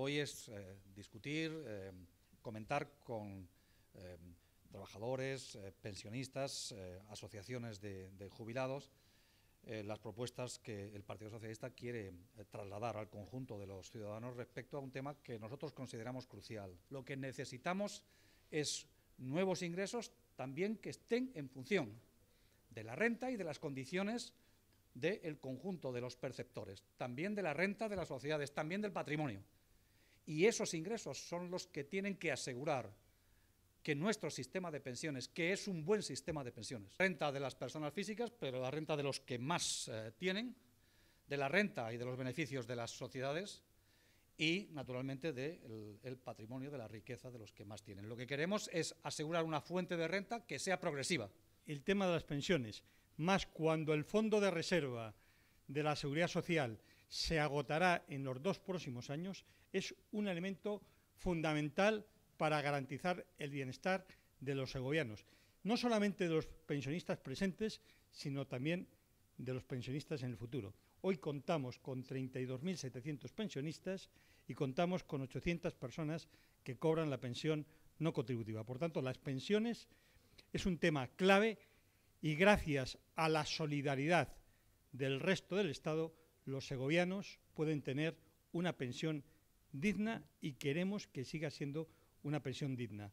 hoy es eh, discutir, eh, comentar con eh, trabajadores, pensionistas, asociaciones de, jubilados, las propuestas que el Partido Socialista quiere trasladar al conjunto de los ciudadanos respecto a un tema que nosotros consideramos crucial. Lo que necesitamos es nuevos ingresos también que estén en función de la renta y de las condiciones del conjunto de los perceptores, también de la renta de las sociedades, también del patrimonio. Y esos ingresos son los que tienen que asegurar que nuestro sistema de pensiones, que es un buen sistema de pensiones, renta de las personas físicas, pero la renta de los que más eh, tienen, de la renta y de los beneficios de las sociedades y, naturalmente, del patrimonio, de la riqueza de los que más tienen. Lo que queremos es asegurar una fuente de renta que sea progresiva. El tema de las pensiones, más cuando el fondo de reserva de la seguridad social se agotará en los dos próximos años es un elemento fundamental para garantizar el bienestar de los segovianos, no solamente de los pensionistas presentes, sino también de los pensionistas en el futuro. Hoy contamos con 32.700 pensionistas y contamos con 800 personas que cobran la pensión no contributiva. Por tanto, las pensiones es un tema clave y gracias a la solidaridad del resto del Estado, los segovianos pueden tener una pensión digna y queremos que siga siendo una pensión digna.